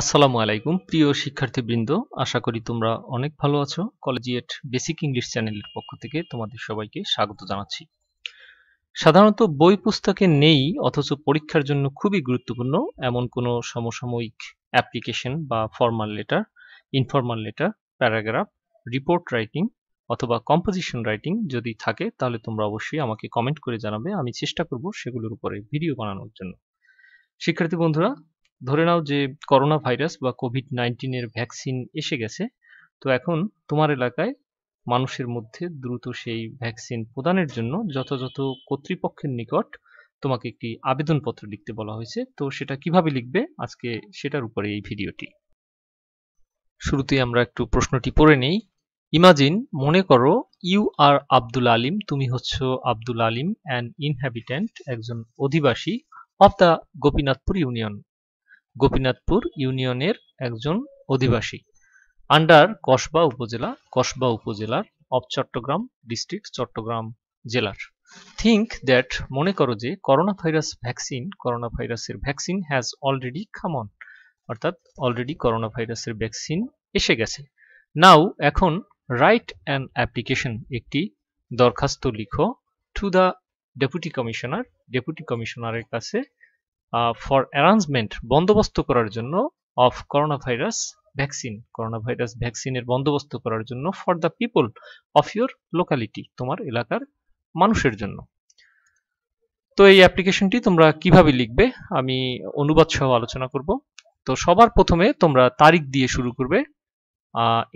আসসালামু আলাইকুম প্রিয় শিক্ষার্থীবৃন্দ আশা করি তোমরা অনেক ভালো আছো কলেজিয়েট বেসিক ইংলিশ চ্যানেলের পক্ষ থেকে তোমাদের সবাইকে স্বাগত জানাচ্ছি সাধারণত বই পুস্তকে নেই অথচ পরীক্ষার জন্য খুবই গুরুত্বপূর্ণ এমন কোনো সমসাময়িক অ্যাপ্লিকেশন বা formal letter informal letter paragraph report writing অথবা কম্পোজিশন রাইটিং যদি থাকে তাহলে তোমরা অবশ্যই আমাকে কমেন্ট করে জানাবে আমি চেষ্টা করব সেগুলোর উপরে ভিডিও বানানোর জন্য শিক্ষার্থী বন্ধুরা ধরে নাও যে করোনা ভাইরাস বা কোভিড নাইন্টিনের ভ্যাকসিন এসে গেছে তো এখন তোমার এলাকায় মানুষের মধ্যে দ্রুত সেই ভ্যাকসিন প্রদানের জন্য যথাযথ কর্তৃপক্ষের নিকট তোমাকে একটি আবেদনপত্র লিখতে বলা হয়েছে তো সেটা কিভাবে লিখবে আজকে সেটার উপরে এই ভিডিওটি শুরুতে আমরা একটু প্রশ্নটি পড়ে নেই ইমাজিন মনে করো ইউ আর আব্দুল আলিম তুমি হচ্ছ আব্দুল আলিম অ্যান ইনহ্যাবিট্যান্ট একজন অধিবাসী of the Gopinathpur union Gopinathpur ইউনিয়নের একজন অধিবাসী আন্ডার কসবা উপজেলা কসবা উপজেলার অব চট্টগ্রাম ডিস্ট্রিক্ট চট্টগ্রাম জেলার থিঙ্ক দ্যাট মনে করো যে করোনা ভাইরাস ভ্যাকসিন করোনা ভাইরাসের ভ্যাকসিন হ্যাজ অলরেডি খামন অর্থাৎ অলরেডি করোনা ভাইরাসের ভ্যাকসিন এসে গেছে নাও এখন রাইট অ্যান অ্যাপ্লিকেশন একটি দরখাস্ত লিখো to the deputy commissioner deputy কমিশনারের কাছে ফর অ্যারাঞ্জমেন্ট বন্দোবস্ত করার জন্য of corona virus vaccine corona virus ভ্যাকসিনের বন্দোবস্ত করার জন্য for the people of your locality তোমার এলাকার মানুষের জন্য তো এই অ্যাপ্লিকেশনটি তোমরা কিভাবে লিখবে আমি অনুবাদ সহ আলোচনা করব তো সবার প্রথমে তোমরা তারিখ দিয়ে শুরু করবে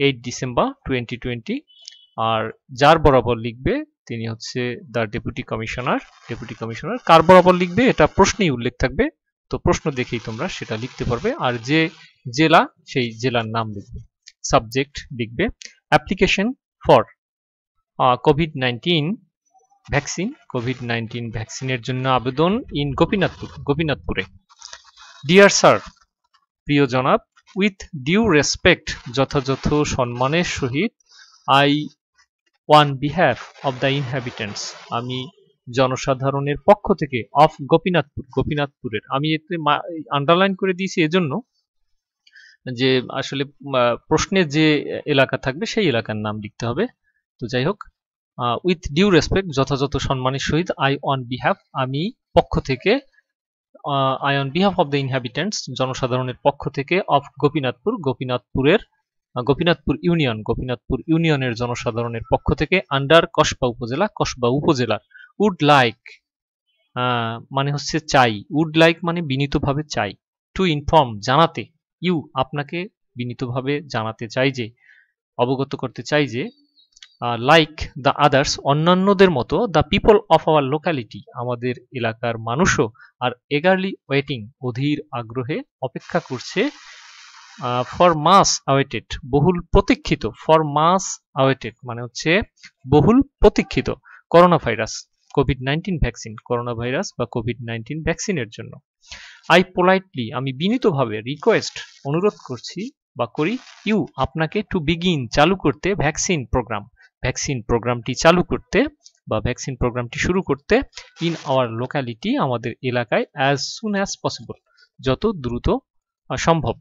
এইট ডিসেম্বর টোয়েন্টি টোয়েন্টি আর যার বরাবর লিখবে তিনি হচ্ছে the deputy commissioner deputy commissioner কার বরাবর লিখবে এটা প্রশ্নেই উল্লেখ থাকবে তো প্রশ্ন দেখেই তোমরা সেটা লিখতে পারবে আর যে জেলা সেই জেলার নাম লিখবে সাবজেক্ট লিখবে application for COVID nineteen vaccine COVID nineteen ভ্যাকসিনের জন্য আবেদন ইন গোপীনাথপুর গোপীনাথপুরে ডিয়ার স্যার প্রিয় জনাব উইথ ডিউ রেসপেক্ট যথাযথ সম্মানের সহিত I on behalf of the inhabitants আমি জনসাধারণের পক্ষ থেকে অফ গোপীনাথপুর গোপীনাথপুরের আমি এতে আন্ডারলাইন করে দিয়েছি এজন্য যে আসলে প্রশ্নে যে এলাকা থাকবে সেই এলাকার নাম লিখতে হবে তো যাই হোক উইথ ডিউ রেসপেক্ট যথাযথ সম্মানের সহিত আই অন বিহাফ আমি পক্ষ থেকে I on behalf of the inhabitants জনসাধারণের পক্ষ থেকে অফ গোপীনাথপুর গোপীনাথপুরের গোপীনাথপুর ইউনিয়ন গোপীনাথপুর ইউনিয়নের জনসাধারণের পক্ষ থেকে আন্ডার কসবা উপজেলা কসবা উপজেলার উড লাইক মানে হচ্ছে চাই উড লাইক মানে বিনীতভাবে চাই টু ইনফর্ম জানাতে ইউ আপনাকে বিনীতভাবে জানাতে চাই যে অবগত করতে চাই যে লাইক দ্য আদার্স অন্যান্যদের মতো the people of our locality আমাদের এলাকার মানুষও আর এগারলি ওয়েটিং অধীর আগ্রহে অপেক্ষা করছে ফর মাস আওয়েটেড বহুল প্রতীক্ষিত ফর মাস আওয়েটেড মানে হচ্ছে বহুল প্রতীক্ষিত corona virus COVID nineteen vaccine corona virus বা কোভিড নাইন্টিন ভ্যাকসিনের জন্য আই পোলাইটলি আমি বিনীতভাবে রিকোয়েস্ট অনুরোধ করছি বা করি ইউ আপনাকে টু বিগিন চালু করতে ভ্যাকসিন প্রোগ্রাম ভ্যাকসিন প্রোগ্রামটি চালু করতে বা ভ্যাকসিন প্রোগ্রামটি শুরু করতে ইন আওয়ার লোকালিটি আমাদের এলাকায় অ্যাজ সুন অ্যাজ পসিবল যত দ্রুত সম্ভব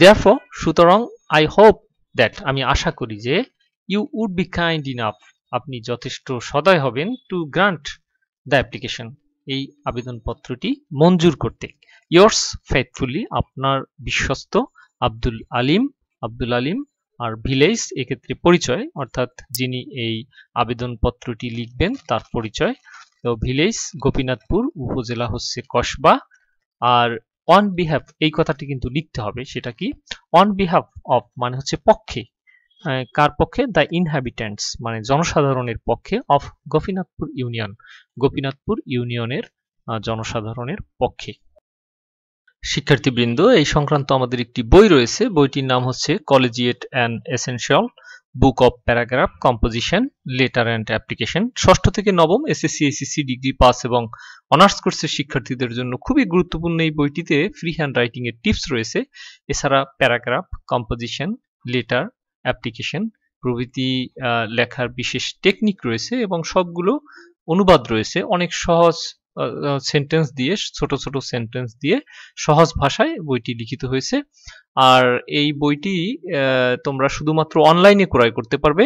দেয়ারফর সুতরাং আই হোপ দ্যাট আমি আশা করি যে you would be kind enough আপনি যথেষ্ট সদয় হবেন টু গ্রান্ট দ্য অ্যাপ্লিকেশন এই আবেদনপত্রটি মঞ্জুর করতে ইয়ার্স ফেথফুলি আপনার বিশ্বস্ত আব্দুল আলিম আব্দুল আলিম আর ভিলেজ এক্ষেত্রে পরিচয় অর্থাৎ যিনি এই আবেদনপত্রটি লিখবেন তার পরিচয় তো ভিলেজ গোপীনাথপুর উপজেলা হচ্ছে কসবা আর অন বিহাফ এই কথাটি কিন্তু লিখতে হবে সেটা কি অন বিহাফ অফ মানে হচ্ছে পক্ষে কার পক্ষে দ্য ইনহ্যাবিট্যান্টস মানে জনসাধারণের পক্ষে অফ গোপীনাথপুর ইউনিয়ন গোপীনাথপুর ইউনিয়নের জনসাধারণের পক্ষে শিক্ষার্থীবৃন্দ এই সংক্রান্ত আমাদের একটি বই রয়েছে বইটির নাম হচ্ছে collegiate and essential book of paragraph composition letter and application ষষ্ঠ থেকে নবম এসএসসি এসএসসি ডিগ্রি পাস এবং অনার্স কোর্সের শিক্ষার্থীদের জন্য খুবই গুরুত্বপূর্ণ এই বইটিতে ফ্রি হ্যান্ড রাইটিংয়ের টিপস রয়েছে এছাড়া প্যারাগ্রাফ কম্পোজিশন লেটার অ্যাপ্লিকেশন প্রভৃতি লেখার বিশেষ টেকনিক রয়েছে এবং সবগুলো অনুবাদ রয়েছে অনেক সহজ সেন্টেন্স দিয়ে ছোট ছোট সেন্টেন্স দিয়ে সহজ ভাষায় বইটি লিখিত হয়েছে আর এই বইটি তোমরা শুধুমাত্র অনলাইনে ক্রয় করতে পারবে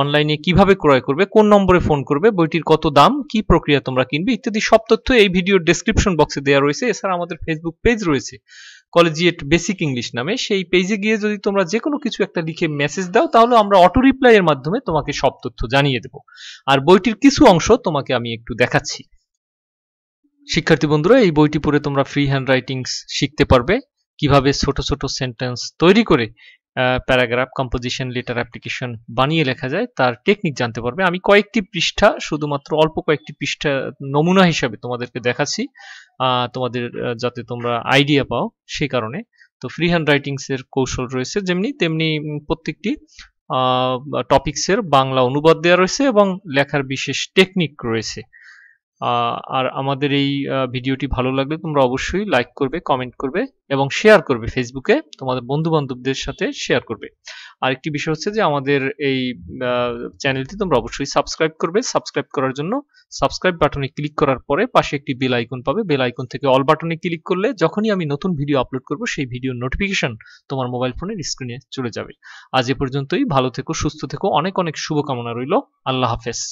অনলাইনে কিভাবে ক্রয় করবে কোন নম্বরে ফোন করবে বইটির কত দাম কি প্রক্রিয়া তোমরা কিনবে ইত্যাদি সব তথ্য এই ভিডিওর ডেসক্রিপশন বক্সে দেওয়া রয়েছে এছাড়া আমাদের ফেসবুক পেজ রয়েছে কলেজিয়েট বেসিক ইংলিশ নামে সেই পেজে গিয়ে যদি তোমরা যে কোনো কিছু একটা লিখে মেসেজ দাও তাহলে আমরা অটো রিপ্লাইয়ের মাধ্যমে তোমাকে সব তথ্য জানিয়ে দেব আর বইটির কিছু অংশ তোমাকে আমি একটু দেখাচ্ছি শিক্ষার্থী বন্ধুরা এই বইটি পড়ে তোমরা ফ্রি হ্যান্ড রাইটিংস শিখতে পারবে কিভাবে ছোট ছোট সেন্টেন্স তৈরি করে প্যারাগ্রাফ কম্পোজিশন লেটার অ্যাপ্লিকেশন বানিয়ে লেখা যায় তার টেকনিক জানতে পারবে আমি কয়েকটি পৃষ্ঠা শুধুমাত্র অল্প কয়েকটি পৃষ্ঠা নমুনা হিসাবে তোমাদেরকে দেখাচ্ছি তোমাদের যাতে তোমরা আইডিয়া পাও সেই কারণে তো ফ্রি হ্যান্ড রাইটিংসের কৌশল রয়েছে যেমনি তেমনি প্রত্যেকটি টপিক্সের বাংলা অনুবাদ দেওয়া রয়েছে এবং লেখার বিশেষ টেকনিক রয়েছে আর আমাদের এই ভিডিওটি ভালো লাগলে তোমরা অবশ্যই লাইক করবে কমেন্ট করবে এবং শেয়ার করবে ফেসবুকে তোমাদের বন্ধু বান্ধবদের সাথে শেয়ার করবে আর একটি বিষয় হচ্ছে যে আমাদের এই চ্যানেলটি তোমরা অবশ্যই সাবস্ক্রাইব করবে সাবস্ক্রাইব করার জন্য সাবস্ক্রাইব বাটনে ক্লিক করার পরে পাশে একটি বেল আইকন পাবে বেল আইকন থেকে অল বাটনে ক্লিক করলে যখনই আমি নতুন ভিডিও আপলোড করব সেই ভিডিওর নোটিফিকেশন তোমার মোবাইল ফোনের স্ক্রিনে চলে যাবে আজ এ পর্যন্তই ভালো থেকো সুস্থ থেকো অনেক অনেক শুভকামনা রইল আল্লাহ হাফেজ